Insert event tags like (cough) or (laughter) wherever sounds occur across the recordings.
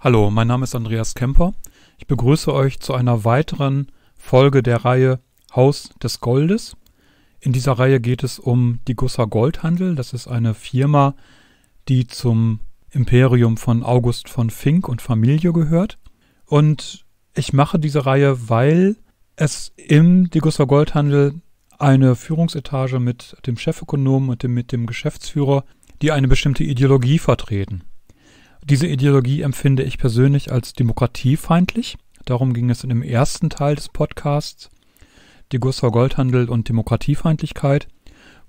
Hallo, mein Name ist Andreas Kemper. Ich begrüße euch zu einer weiteren Folge der Reihe Haus des Goldes. In dieser Reihe geht es um die Gusser Goldhandel. Das ist eine Firma, die zum Imperium von August von Fink und Familie gehört. Und ich mache diese Reihe, weil es im Degussa Goldhandel eine Führungsetage mit dem Chefökonom und dem, mit dem Geschäftsführer, die eine bestimmte Ideologie vertreten. Diese Ideologie empfinde ich persönlich als demokratiefeindlich. Darum ging es in dem ersten Teil des Podcasts, die Gustav Goldhandel und Demokratiefeindlichkeit,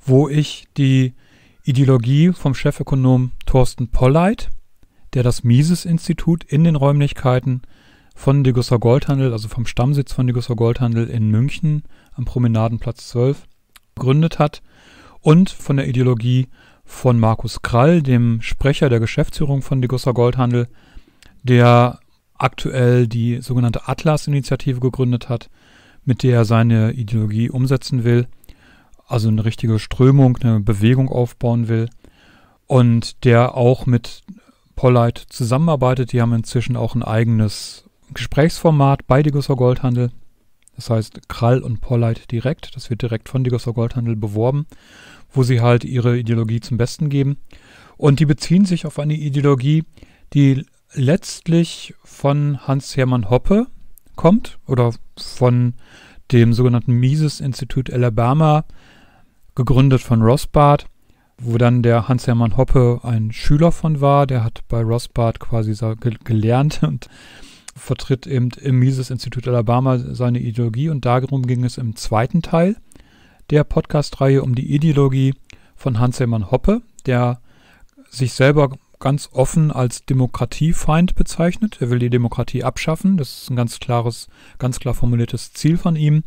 wo ich die Ideologie vom Chefökonom Thorsten Polleit, der das Mises-Institut in den Räumlichkeiten von die Gustav Goldhandel, also vom Stammsitz von die Gustav Goldhandel in München am Promenadenplatz 12, gegründet hat und von der Ideologie von Markus Krall, dem Sprecher der Geschäftsführung von Degussa Goldhandel, der aktuell die sogenannte Atlas-Initiative gegründet hat, mit der er seine Ideologie umsetzen will, also eine richtige Strömung, eine Bewegung aufbauen will und der auch mit Polite zusammenarbeitet. Die haben inzwischen auch ein eigenes Gesprächsformat bei Degussa Goldhandel das heißt Krall und Polite direkt. Das wird direkt von Digosor Goldhandel beworben, wo sie halt ihre Ideologie zum Besten geben. Und die beziehen sich auf eine Ideologie, die letztlich von Hans-Hermann Hoppe kommt oder von dem sogenannten Mises-Institut Alabama, gegründet von Rothbard, wo dann der Hans-Hermann Hoppe ein Schüler von war. Der hat bei Rothbard quasi gelernt (laughs) und vertritt eben im Mises-Institut Alabama seine Ideologie und darum ging es im zweiten Teil der Podcast-Reihe um die Ideologie von Hans-Hermann Hoppe, der sich selber ganz offen als Demokratiefeind bezeichnet. Er will die Demokratie abschaffen. Das ist ein ganz klares, ganz klar formuliertes Ziel von ihm.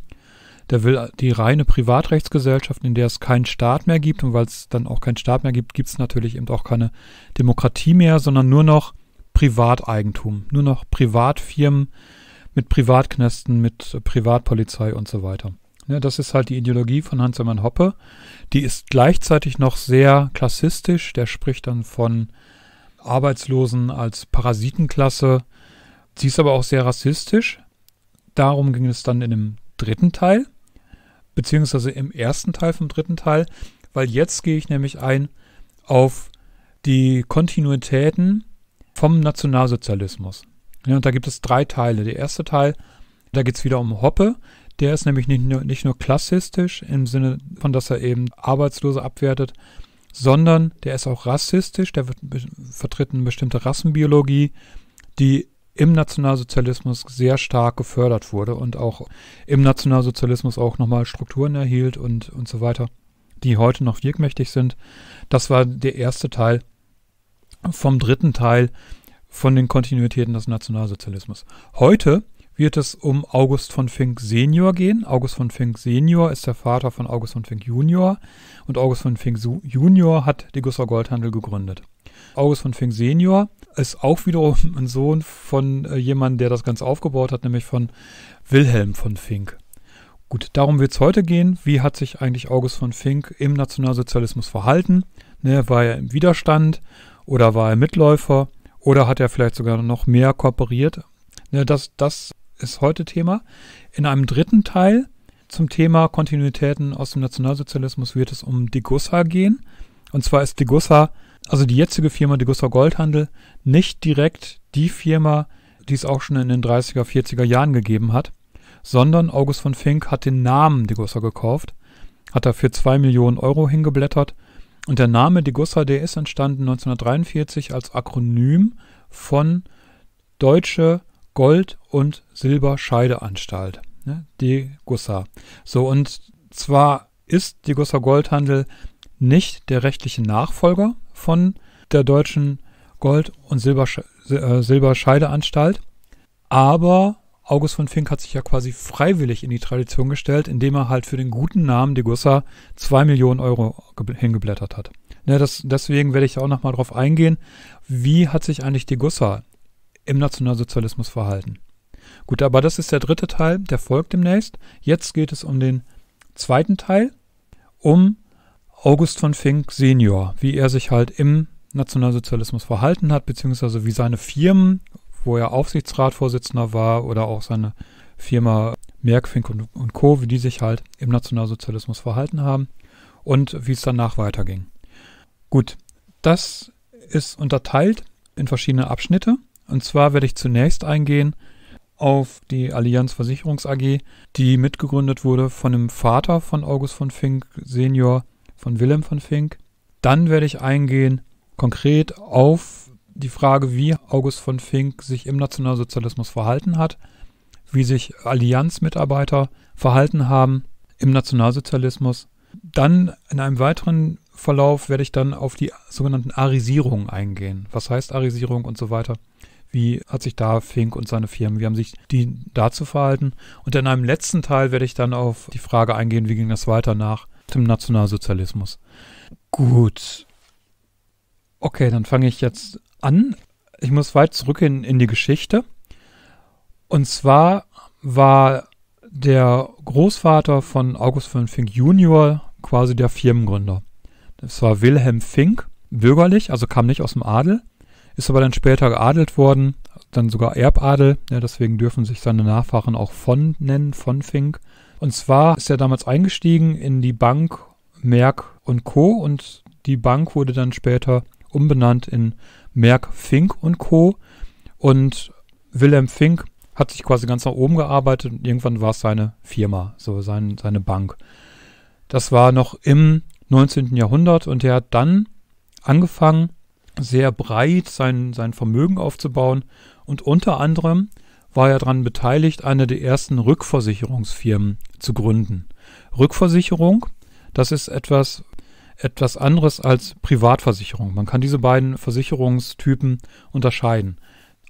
Der will die reine Privatrechtsgesellschaft, in der es keinen Staat mehr gibt. Und weil es dann auch keinen Staat mehr gibt, gibt es natürlich eben auch keine Demokratie mehr, sondern nur noch Privateigentum. Nur noch Privatfirmen mit Privatknästen, mit Privatpolizei und so weiter. Ja, das ist halt die Ideologie von Hans-Hermann Hoppe. Die ist gleichzeitig noch sehr klassistisch. Der spricht dann von Arbeitslosen als Parasitenklasse. Sie ist aber auch sehr rassistisch. Darum ging es dann in dem dritten Teil, beziehungsweise im ersten Teil vom dritten Teil, weil jetzt gehe ich nämlich ein auf die Kontinuitäten vom Nationalsozialismus. Ja, und da gibt es drei Teile. Der erste Teil, da geht es wieder um Hoppe. Der ist nämlich nicht nur, nicht nur klassistisch im Sinne von, dass er eben Arbeitslose abwertet, sondern der ist auch rassistisch. Der vertritt eine bestimmte Rassenbiologie, die im Nationalsozialismus sehr stark gefördert wurde und auch im Nationalsozialismus auch nochmal Strukturen erhielt und, und so weiter, die heute noch wirkmächtig sind. Das war der erste Teil vom dritten Teil von den Kontinuitäten des Nationalsozialismus. Heute wird es um August von Fink Senior gehen. August von Fink Senior ist der Vater von August von Fink Junior und August von Fink Junior hat die Gustav Goldhandel gegründet. August von Fink Senior ist auch wiederum (laughs) ein Sohn von äh, jemandem, der das Ganze aufgebaut hat, nämlich von Wilhelm von Fink. Gut, darum wird es heute gehen. Wie hat sich eigentlich August von Fink im Nationalsozialismus verhalten? Ne, war er im Widerstand? Oder war er Mitläufer? Oder hat er vielleicht sogar noch mehr kooperiert? Ne, das, das ist heute Thema. In einem dritten Teil zum Thema Kontinuitäten aus dem Nationalsozialismus wird es um Degussa gehen. Und zwar ist Degussa, also die jetzige Firma Degussa Goldhandel, nicht direkt die Firma, die es auch schon in den 30er, 40er Jahren gegeben hat, sondern August von Fink hat den Namen Degussa gekauft, hat dafür 2 Millionen Euro hingeblättert und der Name Degussa, der ist entstanden 1943 als Akronym von Deutsche Gold- und Silberscheideanstalt. Ne? Degussa. So, und zwar ist Degussa Goldhandel nicht der rechtliche Nachfolger von der deutschen Gold- und Silbersche äh, Silberscheideanstalt, aber August von Fink hat sich ja quasi freiwillig in die Tradition gestellt, indem er halt für den guten Namen de Gussa 2 Millionen Euro hingeblättert hat. Ja, ne, das, deswegen werde ich auch nochmal darauf eingehen, wie hat sich eigentlich de Gussa im Nationalsozialismus verhalten. Gut, aber das ist der dritte Teil, der folgt demnächst. Jetzt geht es um den zweiten Teil, um August von Fink Senior, wie er sich halt im Nationalsozialismus verhalten hat, beziehungsweise wie seine Firmen wo er Aufsichtsratvorsitzender war oder auch seine Firma Merck, Fink und, und Co., wie die sich halt im Nationalsozialismus verhalten haben und wie es danach weiterging. Gut, das ist unterteilt in verschiedene Abschnitte. Und zwar werde ich zunächst eingehen auf die Allianz Versicherungs AG, die mitgegründet wurde von dem Vater von August von Fink, Senior von Wilhelm von Fink. Dann werde ich eingehen konkret auf die Frage, wie August von Fink sich im Nationalsozialismus verhalten hat, wie sich Allianzmitarbeiter verhalten haben im Nationalsozialismus. Dann in einem weiteren Verlauf werde ich dann auf die sogenannten Arisierungen eingehen. Was heißt Arisierung und so weiter? Wie hat sich da Fink und seine Firmen, wie haben sich die dazu verhalten? Und in einem letzten Teil werde ich dann auf die Frage eingehen, wie ging das weiter nach dem Nationalsozialismus? Gut. Okay, dann fange ich jetzt an. Ich muss weit zurück in, in die Geschichte. Und zwar war der Großvater von August von Fink Junior quasi der Firmengründer. Das war Wilhelm Fink, bürgerlich, also kam nicht aus dem Adel, ist aber dann später geadelt worden, dann sogar Erbadel, ja, deswegen dürfen sich seine Nachfahren auch von nennen, von Fink. Und zwar ist er damals eingestiegen in die Bank Merck und Co. und die Bank wurde dann später umbenannt in Merck, Fink und Co. Und Wilhelm Fink hat sich quasi ganz nach oben gearbeitet und irgendwann war es seine Firma, so sein, seine Bank. Das war noch im 19. Jahrhundert und er hat dann angefangen, sehr breit sein, sein Vermögen aufzubauen und unter anderem war er daran beteiligt, eine der ersten Rückversicherungsfirmen zu gründen. Rückversicherung, das ist etwas, etwas anderes als Privatversicherung. Man kann diese beiden Versicherungstypen unterscheiden.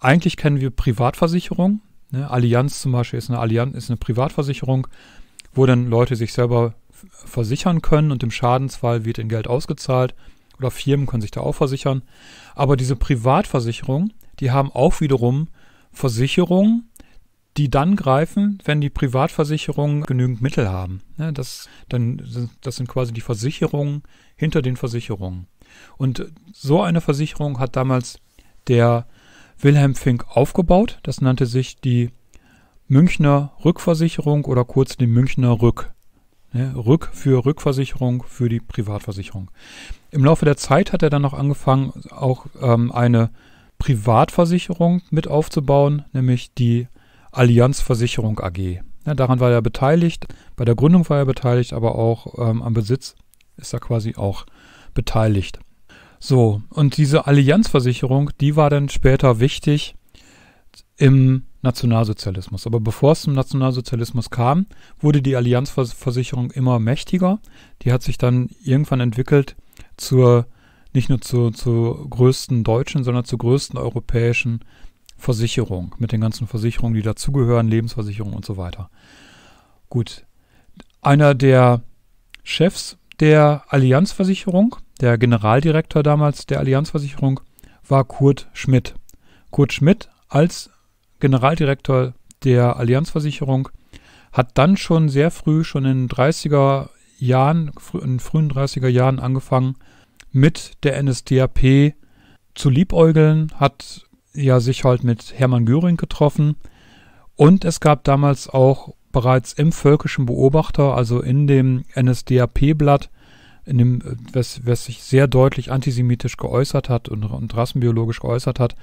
Eigentlich kennen wir Privatversicherung. Ne? Allianz zum Beispiel ist eine Allianz, ist eine Privatversicherung, wo dann Leute sich selber versichern können und im Schadensfall wird in Geld ausgezahlt oder Firmen können sich da auch versichern. Aber diese Privatversicherung, die haben auch wiederum Versicherungen, die dann greifen, wenn die Privatversicherungen genügend Mittel haben. Ne, das, dann, sind, das sind quasi die Versicherungen hinter den Versicherungen. Und so eine Versicherung hat damals der Wilhelm Fink aufgebaut. Das nannte sich die Münchner Rückversicherung oder kurz die Münchner Rück. Ne, Rück für Rückversicherung für die Privatversicherung. Im Laufe der Zeit hat er dann noch angefangen, auch ähm, eine Privatversicherung mit aufzubauen, nämlich die Allianzversicherung AG. Ja, daran war er beteiligt, bei der Gründung war er beteiligt, aber auch ähm, am Besitz ist er quasi auch beteiligt. So, und diese Allianzversicherung, die war dann später wichtig im Nationalsozialismus. Aber bevor es zum Nationalsozialismus kam, wurde die Allianzversicherung immer mächtiger. Die hat sich dann irgendwann entwickelt zur, nicht nur zur, zur größten deutschen, sondern zur größten europäischen Versicherung, mit den ganzen Versicherungen, die dazugehören, Lebensversicherung und so weiter. Gut. Einer der Chefs der Allianzversicherung, der Generaldirektor damals der Allianzversicherung, war Kurt Schmidt. Kurt Schmidt als Generaldirektor der Allianzversicherung hat dann schon sehr früh, schon in den 30er Jahren, in frühen 30er Jahren angefangen, mit der NSDAP zu liebäugeln, hat ja sich halt mit Hermann Göring getroffen. Und es gab damals auch bereits im Völkischen Beobachter, also in dem NSDAP-Blatt, in dem, äh, was, was, sich sehr deutlich antisemitisch geäußert hat und, und rassenbiologisch geäußert hat,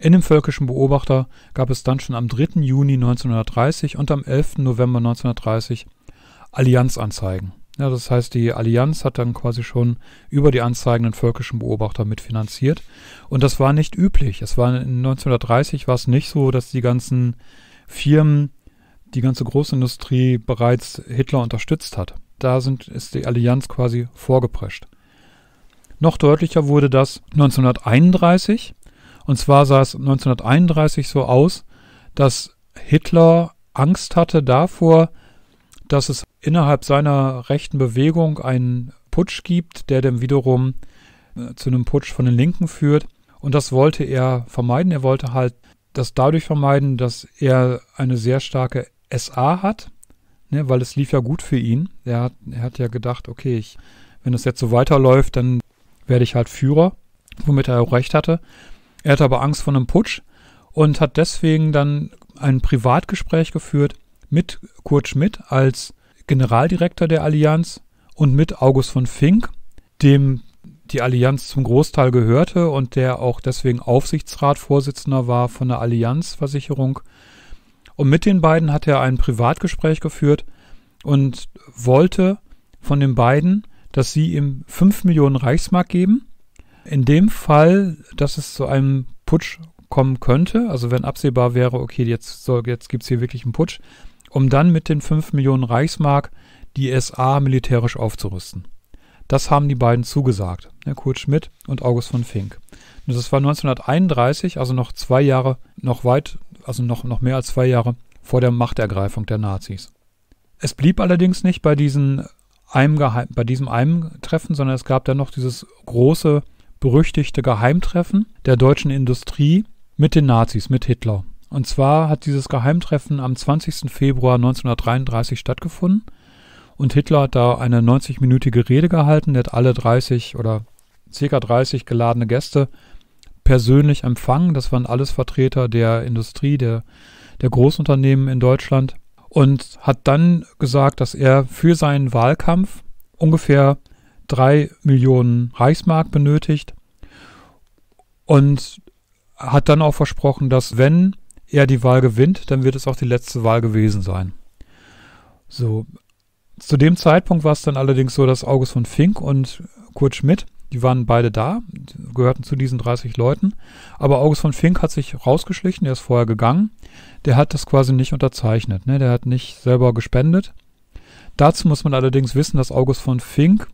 in dem Völkischen Beobachter gab es dann schon am 3. Juni 1930 und am 11. November 1930 Allianzanzeigen. Ja, das heißt, die Allianz hat dann quasi schon über die anzeigenden völkischen Beobachter mitfinanziert. Und das war nicht üblich. Es war 1930 war es nicht so, dass die ganzen Firmen, die ganze Großindustrie bereits Hitler unterstützt hat. Da sind, ist die Allianz quasi vorgeprescht. Noch deutlicher wurde das 1931. Und zwar sah es 1931 so aus, dass Hitler Angst hatte davor, dass es innerhalb seiner rechten Bewegung einen Putsch gibt, der dann wiederum äh, zu einem Putsch von den Linken führt. Und das wollte er vermeiden. Er wollte halt das dadurch vermeiden, dass er eine sehr starke SA hat, ne, weil es lief ja gut für ihn. Er hat, er hat ja gedacht, okay, ich, wenn das jetzt so weiterläuft, dann werde ich halt Führer, womit er auch recht hatte. Er hatte aber Angst vor einem Putsch und hat deswegen dann ein Privatgespräch geführt mit Kurt Schmidt als Generaldirektor der Allianz und mit August von Fink, dem die Allianz zum Großteil gehörte und der auch deswegen Aufsichtsratvorsitzender war von der Allianzversicherung. Und mit den beiden hat er ein Privatgespräch geführt und wollte von den beiden, dass sie ihm 5 Millionen Reichsmark geben. In dem Fall, dass es zu einem Putsch kommen könnte, also wenn absehbar wäre, okay, jetzt, jetzt gibt es hier wirklich einen Putsch, um dann mit den 5 Millionen Reichsmark die SA militärisch aufzurüsten. Das haben die beiden zugesagt, Kurt Schmidt und August von Fink. das war 1931, also noch zwei Jahre, noch weit, also noch, noch mehr als zwei Jahre vor der Machtergreifung der Nazis. Es blieb allerdings nicht bei, diesen einem Geheim, bei diesem einen Treffen, sondern es gab dann noch dieses große, berüchtigte Geheimtreffen der deutschen Industrie mit den Nazis, mit Hitler. Und zwar hat dieses Geheimtreffen am 20. Februar 1933 stattgefunden. Und Hitler hat da eine 90-minütige Rede gehalten. Er hat alle 30 oder ca. 30 geladene Gäste persönlich empfangen. Das waren alles Vertreter der Industrie, der, der Großunternehmen in Deutschland. Und hat dann gesagt, dass er für seinen Wahlkampf ungefähr 3 Millionen Reichsmark benötigt. Und hat dann auch versprochen, dass wenn er die Wahl gewinnt, dann wird es auch die letzte Wahl gewesen sein. So. Zu dem Zeitpunkt war es dann allerdings so, dass August von Fink und Kurt Schmidt, die waren beide da, gehörten zu diesen 30 Leuten. Aber August von Fink hat sich rausgeschlichen, der ist vorher gegangen. Der hat das quasi nicht unterzeichnet, ne? der hat nicht selber gespendet. Dazu muss man allerdings wissen, dass August von Fink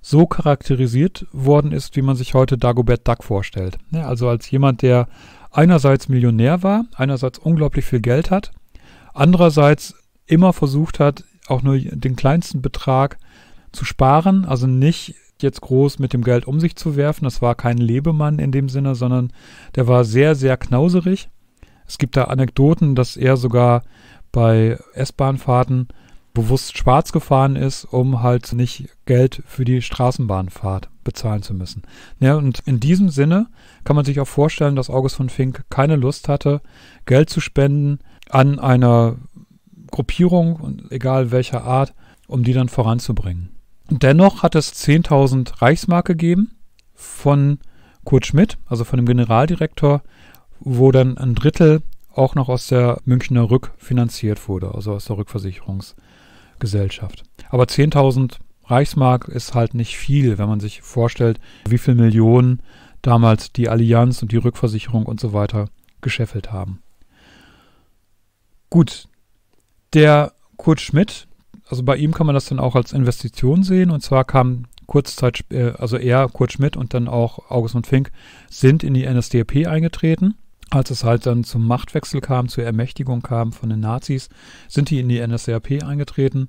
so charakterisiert worden ist, wie man sich heute Dagobert Duck vorstellt. Ne? Also als jemand, der einerseits Millionär war, einerseits unglaublich viel Geld hat, andererseits immer versucht hat, auch nur den kleinsten Betrag zu sparen, also nicht jetzt groß mit dem Geld um sich zu werfen. Das war kein Lebemann in dem Sinne, sondern der war sehr, sehr knauserig. Es gibt da Anekdoten, dass er sogar bei S-Bahnfahrten bewusst schwarz gefahren ist, um halt nicht Geld für die Straßenbahnfahrt bezahlen zu müssen. Ja, und in diesem Sinne kann man sich auch vorstellen, dass August von Fink keine Lust hatte, Geld zu spenden an einer Gruppierung, egal welcher Art, um die dann voranzubringen. dennoch hat es 10.000 Reichsmark gegeben von Kurt Schmidt, also von dem Generaldirektor, wo dann ein Drittel auch noch aus der Münchner Rück wurde, also aus der Rückversicherungsgesellschaft. Aber 10.000 Reichsmark ist halt nicht viel, wenn man sich vorstellt, wie viele Millionen damals die Allianz und die Rückversicherung und so weiter gescheffelt haben. Gut, der Kurt Schmidt, also bei ihm kann man das dann auch als Investition sehen und zwar kam Kurzzeit, äh, also er, Kurt Schmidt und dann auch August und Fink sind in die NSDAP eingetreten. Als es halt dann zum Machtwechsel kam, zur Ermächtigung kam von den Nazis, sind die in die NSDAP eingetreten.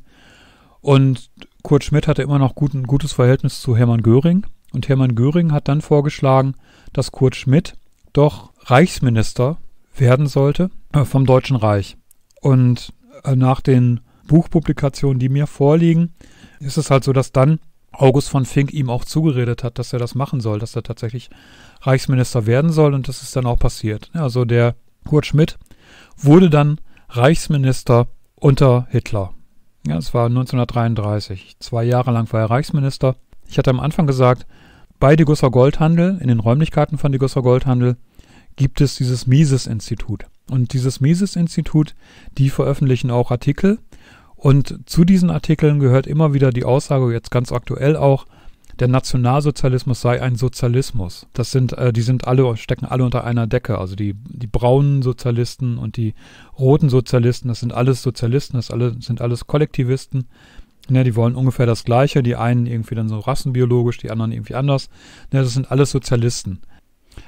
Und Kurt Schmidt hatte immer noch gut, ein gutes Verhältnis zu Hermann Göring. Und Hermann Göring hat dann vorgeschlagen, dass Kurt Schmidt doch Reichsminister werden sollte äh, vom Deutschen Reich. Und äh, nach den Buchpublikationen, die mir vorliegen, ist es halt so, dass dann August von Fink ihm auch zugeredet hat, dass er das machen soll, dass er tatsächlich Reichsminister werden soll und das ist dann auch passiert. Also der Kurt Schmidt wurde dann Reichsminister unter Hitler. Ja, es war 1933. Zwei Jahre lang war er Reichsminister. Ich hatte am Anfang gesagt, bei Degussa Goldhandel, in den Räumlichkeiten von Degussa Goldhandel, gibt es dieses Mises-Institut. Und dieses Mises-Institut, die veröffentlichen auch Artikel. Und zu diesen Artikeln gehört immer wieder die Aussage, jetzt ganz aktuell auch, der Nationalsozialismus sei ein Sozialismus. Das sind, äh, die sind alle, stecken alle unter einer Decke. Also die, die braunen Sozialisten und die roten Sozialisten, das sind alles Sozialisten, das alle, sind alles Kollektivisten. Ne, die wollen ungefähr das Gleiche. Die einen irgendwie dann so rassenbiologisch, die anderen irgendwie anders. Ne, das sind alles Sozialisten.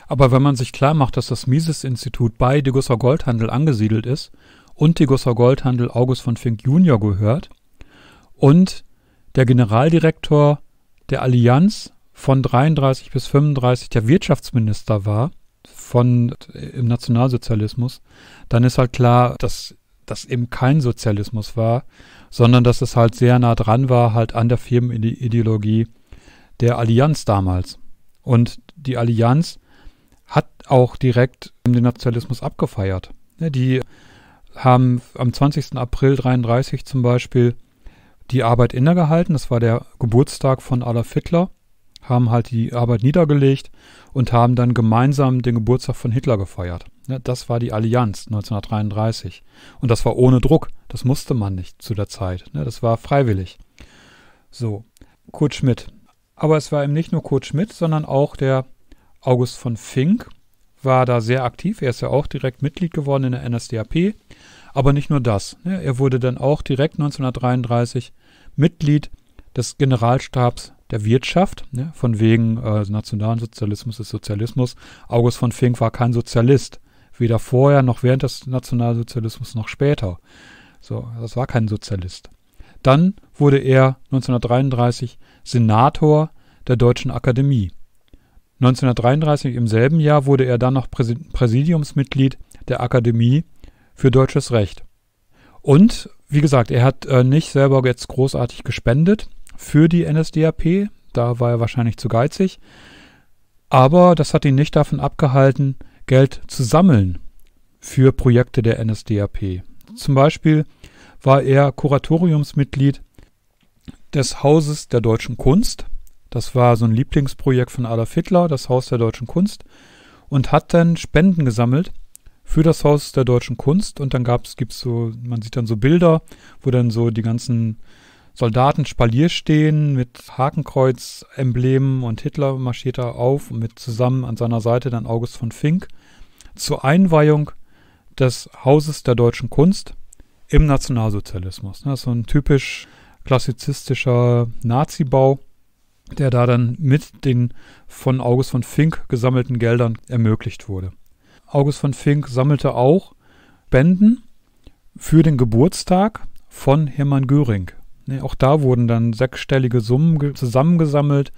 Aber wenn man sich klar macht, dass das Mises-Institut bei Degussa Goldhandel angesiedelt ist und Degussa Goldhandel August von Fink Junior gehört und der Generaldirektor der Allianz von 33 bis 35 der Wirtschaftsminister war von äh, im Nationalsozialismus, dann ist halt klar, dass das eben kein Sozialismus war, sondern dass es halt sehr nah dran war, halt an der Firmenideologie der Allianz damals. Und die Allianz hat auch direkt den Nationalismus abgefeiert. Die haben am 20. April 1933 zum Beispiel die Arbeit innegehalten. Das war der Geburtstag von Adolf Hitler. Haben halt die Arbeit niedergelegt und haben dann gemeinsam den Geburtstag von Hitler gefeiert. Das war die Allianz 1933. Und das war ohne Druck. Das musste man nicht zu der Zeit. Das war freiwillig. So, Kurt Schmidt. Aber es war eben nicht nur Kurt Schmidt, sondern auch der August von Fink war da sehr aktiv. Er ist ja auch direkt Mitglied geworden in der NSDAP. Aber nicht nur das. Ne? Er wurde dann auch direkt 1933 Mitglied des Generalstabs der Wirtschaft, ne? von wegen äh, Nationalsozialismus ist Sozialismus. August von Fink war kein Sozialist, weder vorher noch während des Nationalsozialismus noch später. So, das war kein Sozialist. Dann wurde er 1933 Senator der Deutschen Akademie. 1933 im selben Jahr wurde er dann noch Präsidiumsmitglied der Akademie für deutsches Recht. Und, wie gesagt, er hat äh, nicht selber jetzt großartig gespendet für die NSDAP. Da war er wahrscheinlich zu geizig. Aber das hat ihn nicht davon abgehalten, Geld zu sammeln für Projekte der NSDAP. Zum Beispiel war er Kuratoriumsmitglied des Hauses der deutschen Kunst. Das war so ein Lieblingsprojekt von Adolf Hitler, das Haus der deutschen Kunst, und hat dann Spenden gesammelt für das Haus der deutschen Kunst und dann gab gab's, gibt's so, man sieht dann so Bilder, wo dann so die ganzen Soldaten Spalier stehen mit Hakenkreuz-Emblemen und Hitler marschiert da auf und mit zusammen an seiner Seite dann August von Fink zur Einweihung des Hauses der deutschen Kunst im Nationalsozialismus. Das ist so ein typisch klassizistischer Nazi-Bau, der da dann mit den von August von Fink gesammelten Geldern ermöglicht wurde. August von Fink sammelte auch Spenden für den Geburtstag von Hermann Göring. Auch da wurden dann sechsstellige Summen zusammengesammelt,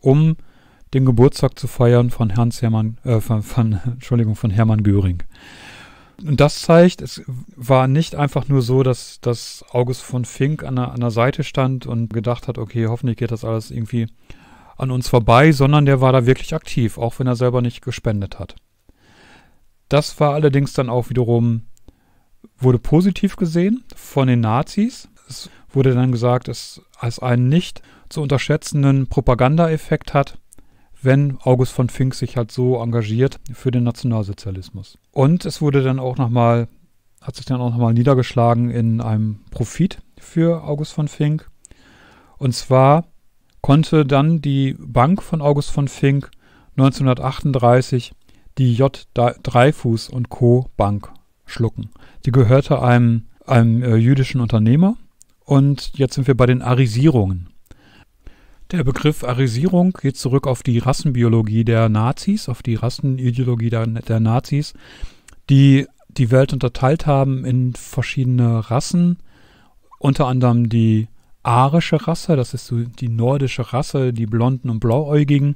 um den Geburtstag zu feiern von Hans Hermann, äh, von, von, (laughs) Entschuldigung, von Hermann Göring. Und das zeigt, es war nicht einfach nur so, dass, dass August von Fink an der, an der Seite stand und gedacht hat, okay, hoffentlich geht das alles irgendwie an uns vorbei, sondern der war da wirklich aktiv, auch wenn er selber nicht gespendet hat. Das war allerdings dann auch wiederum, wurde positiv gesehen von den Nazis. Es wurde dann gesagt, es als einen nicht zu unterschätzenden Propagandaeffekt hat, wenn August von Fink sich halt so engagiert für den Nationalsozialismus. Und es wurde dann auch nochmal, hat sich dann auch nochmal niedergeschlagen in einem Profit für August von Fink. Und zwar konnte dann die Bank von August von Fink 1938 die J. Dreifuß und Co. Bank schlucken. Die gehörte einem, einem äh, jüdischen Unternehmer. Und jetzt sind wir bei den Arisierungen. Der Begriff Arisierung geht zurück auf die Rassenbiologie der Nazis, auf die Rassenideologie der, der Nazis, die die Welt unterteilt haben in verschiedene Rassen, unter anderem die arische Rasse, das ist so die nordische Rasse, die Blonden und Blauäugigen,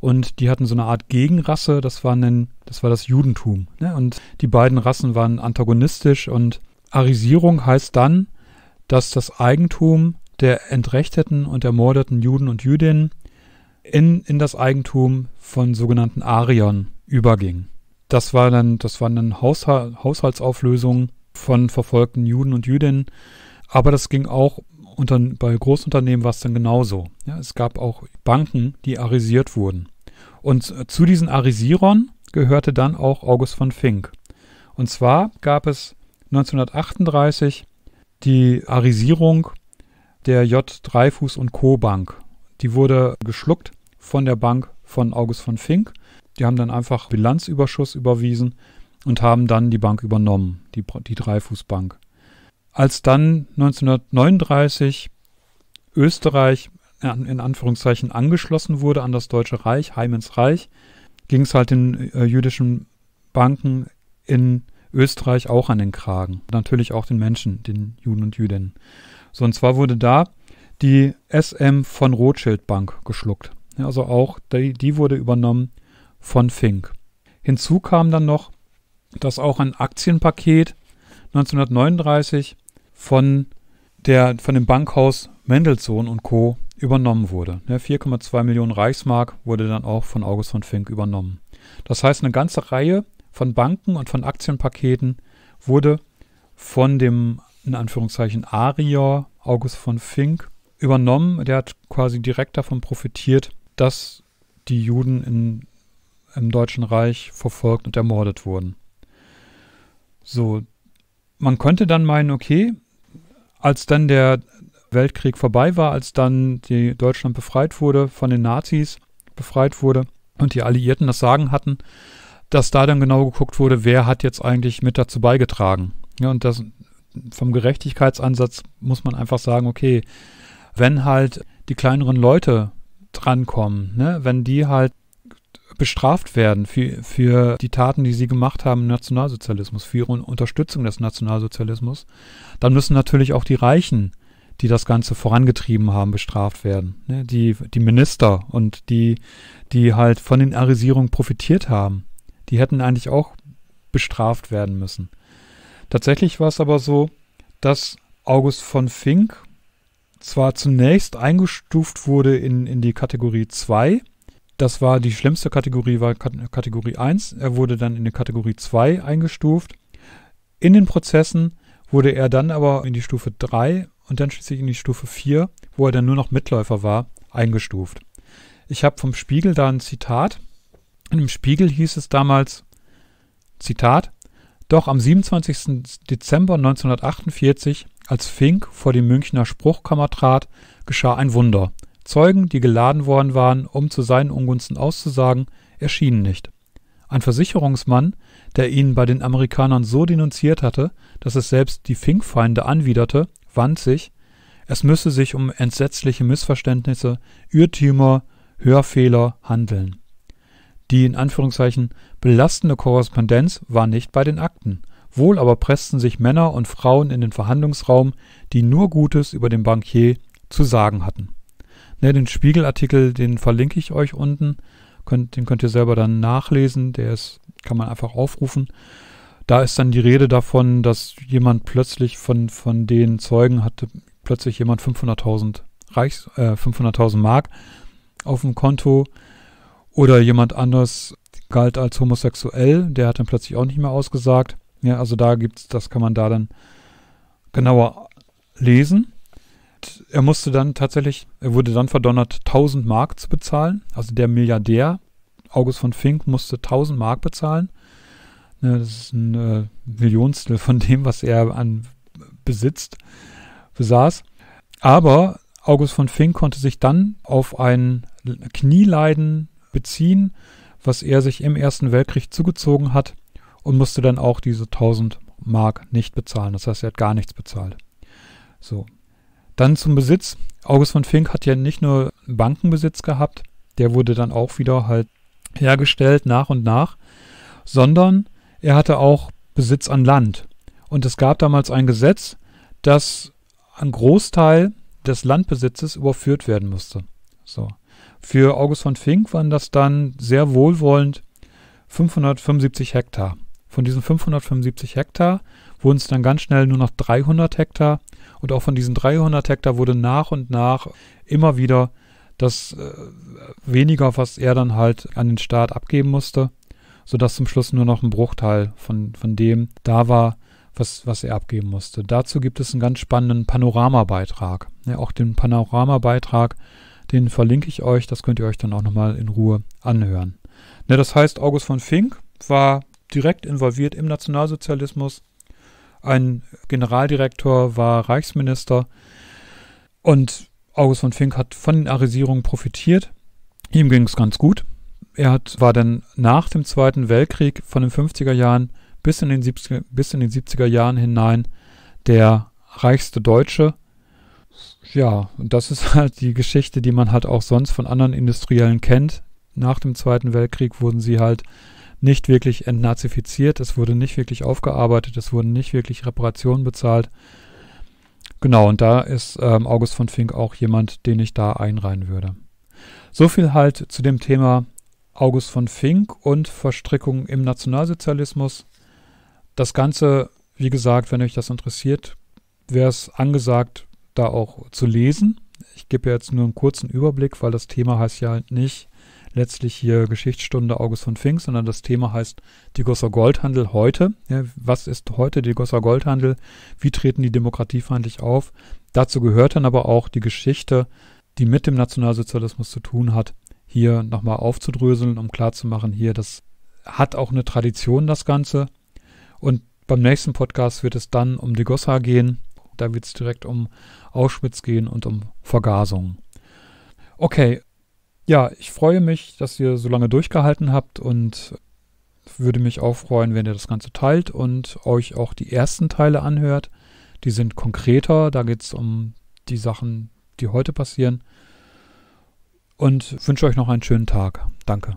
und die hatten so eine Art Gegenrasse, das war, ein, das, war das Judentum. Ne? Und die beiden Rassen waren antagonistisch und Arisierung heißt dann, dass das Eigentum der entrechteten und ermordeten Juden und Jüdinnen in, in das Eigentum von sogenannten Ariern überging. Das war dann, das waren dann Haushalt, Haushaltsauflösungen von verfolgten Juden und Jüdinnen, aber das ging auch unter, bei Großunternehmen war es dann genauso. Ja, es gab auch Banken, die arisiert wurden. Und zu diesen Arisierern gehörte dann auch August von Fink. Und zwar gab es 1938 die Arisierung der J. Dreifuß und Co. Bank. Die wurde geschluckt von der Bank von August von Fink. Die haben dann einfach Bilanzüberschuss überwiesen und haben dann die Bank übernommen, die, die Dreifußbank. Als dann 1939 Österreich in Anführungszeichen angeschlossen wurde an das Deutsche Reich, Heimens Reich, ging es halt den äh, jüdischen Banken in Österreich auch an den Kragen. Natürlich auch den Menschen, den Juden und Jüdinnen. So, und zwar wurde da die SM von Rothschild Bank geschluckt. Ja, also auch die, die wurde übernommen von Fink. Hinzu kam dann noch, dass auch ein Aktienpaket 1939 von, der, von dem Bankhaus Mendelssohn und Co übernommen wurde. 4,2 ne, Millionen Reichsmark wurde dann auch von August von Fink übernommen. Das heißt, eine ganze Reihe von Banken und von Aktienpaketen wurde von dem, in Anführungszeichen, Arior August von Fink übernommen. Der hat quasi direkt davon profitiert, dass die Juden in, im Deutschen Reich verfolgt und ermordet wurden. So, man könnte dann meinen, okay, als dann der Weltkrieg vorbei war, als dann die Deutschland befreit wurde, von den Nazis befreit wurde und die Alliierten das Sagen hatten, dass da dann genau geguckt wurde, wer hat jetzt eigentlich mit dazu beigetragen. Ja, und das vom Gerechtigkeitsansatz muss man einfach sagen, okay, wenn halt die kleineren Leute drankommen, ne, wenn die halt bestraft werden für, für die Taten, die sie gemacht haben im Nationalsozialismus, für ihre Unterstützung des Nationalsozialismus, dann müssen natürlich auch die Reichen die das Ganze vorangetrieben haben, bestraft werden. Ne? Die, die Minister und die, die halt von den Arisierungen profitiert haben, die hätten eigentlich auch bestraft werden müssen. Tatsächlich war es aber so, dass August von Fink zwar zunächst eingestuft wurde in, in die Kategorie 2, das war die schlimmste Kategorie, war Kategorie 1. Er wurde dann in die Kategorie 2 eingestuft. In den Prozessen wurde er dann aber in die Stufe 3 und dann schließlich in die Stufe 4, wo er dann nur noch Mitläufer war, eingestuft. Ich habe vom Spiegel da ein Zitat. Im Spiegel hieß es damals, Zitat, doch am 27. Dezember 1948, als Fink vor die Münchner Spruchkammer trat, geschah ein Wunder. Zeugen, die geladen worden waren, um zu seinen Ungunsten auszusagen, erschienen nicht. Ein Versicherungsmann, der ihn bei den Amerikanern so denunziert hatte, dass es selbst die Finkfeinde anwiderte, wand sich, es müsse sich um entsetzliche Missverständnisse, Irrtümer, Hörfehler handeln. Die in Anführungszeichen belastende Korrespondenz war nicht bei den Akten, wohl aber pressten sich Männer und Frauen in den Verhandlungsraum, die nur Gutes über den Bankier zu sagen hatten. Ne, den Spiegelartikel, den verlinke ich euch unten, könnt, den könnt ihr selber dann nachlesen, der ist, kann man einfach aufrufen da ist dann die Rede davon, dass jemand plötzlich von, von den Zeugen hatte plötzlich jemand 500.000 äh, 500.000 Mark auf dem Konto oder jemand anders galt als homosexuell, der hat dann plötzlich auch nicht mehr ausgesagt. Ja, also da gibt's, das kann man da dann genauer lesen. er musste dann tatsächlich, er wurde dann verdonnert, 1000 Mark zu bezahlen. Also der Milliardär August von Fink musste 1000 Mark bezahlen Ne, das ist ein äh, Millionstel von dem, was er an besitzt, besaß. Aber August von Fink konnte sich dann auf ein Knieleiden beziehen, was er sich im Ersten Weltkrieg zugezogen hat und musste dann auch diese 1000 Mark nicht bezahlen. Das heißt, er hat gar nichts bezahlt. So. Dann zum Besitz. August von Fink hat ja nicht nur Bankenbesitz gehabt, der wurde dann auch wieder halt hergestellt nach und nach, sondern er hatte auch Besitz an Land. Und es gab damals ein Gesetz, dass ein Großteil des Landbesitzes überführt werden musste. So. Für August von Fink waren das dann sehr wohlwollend 575 Hektar. Von diesen 575 Hektar wurden es dann ganz schnell nur noch 300 Hektar. Und auch von diesen 300 Hektar wurde nach und nach immer wieder das äh, weniger, was er dann halt an den Staat abgeben musste sodass zum Schluss nur noch ein Bruchteil von, von dem da war, was, was er abgeben musste. Dazu gibt es einen ganz spannenden Panoramabeitrag. Ja, auch den Panoramabeitrag, den verlinke ich euch, das könnt ihr euch dann auch nochmal in Ruhe anhören. Ja, das heißt, August von Fink war direkt involviert im Nationalsozialismus. Ein Generaldirektor war Reichsminister und August von Fink hat von den Arisierungen profitiert. Ihm ging es ganz gut er hat, war dann nach dem Zweiten Weltkrieg von den 50er Jahren bis in den 70er, bis in den 70er Jahren hinein der reichste Deutsche. Ja, und das ist (laughs) halt die Geschichte, die man halt auch sonst von anderen Industriellen kennt. Nach dem Zweiten Weltkrieg wurden sie halt nicht wirklich entnazifiziert, es wurde nicht wirklich aufgearbeitet, es wurden nicht wirklich Reparationen bezahlt. Genau, und da ist ähm, August von Fink auch jemand, den ich da einreihen würde. So viel halt zu dem Thema August von Fink und Verstrickung im Nationalsozialismus. Das Ganze, wie gesagt, wenn euch das interessiert, wäre es angesagt, da auch zu lesen. Ich gebe jetzt nur einen kurzen Überblick, weil das Thema heißt ja nicht letztlich hier Geschichtsstunde August von Fink, sondern das Thema heißt die Gosser Goldhandel heute. Ja, was ist heute die Gosser Goldhandel? Wie treten die demokratiefeindlich auf? Dazu gehört dann aber auch die Geschichte, die mit dem Nationalsozialismus zu tun hat hier nochmal aufzudröseln, um klarzumachen, hier, das hat auch eine Tradition, das Ganze. Und beim nächsten Podcast wird es dann um die Gossa gehen. Da wird es direkt um Auschwitz gehen und um Vergasung. Okay, ja, ich freue mich, dass ihr so lange durchgehalten habt und würde mich auch freuen, wenn ihr das Ganze teilt und euch auch die ersten Teile anhört. Die sind konkreter, da geht es um die Sachen, die heute passieren und wünsche euch noch einen schönen Tag. Danke.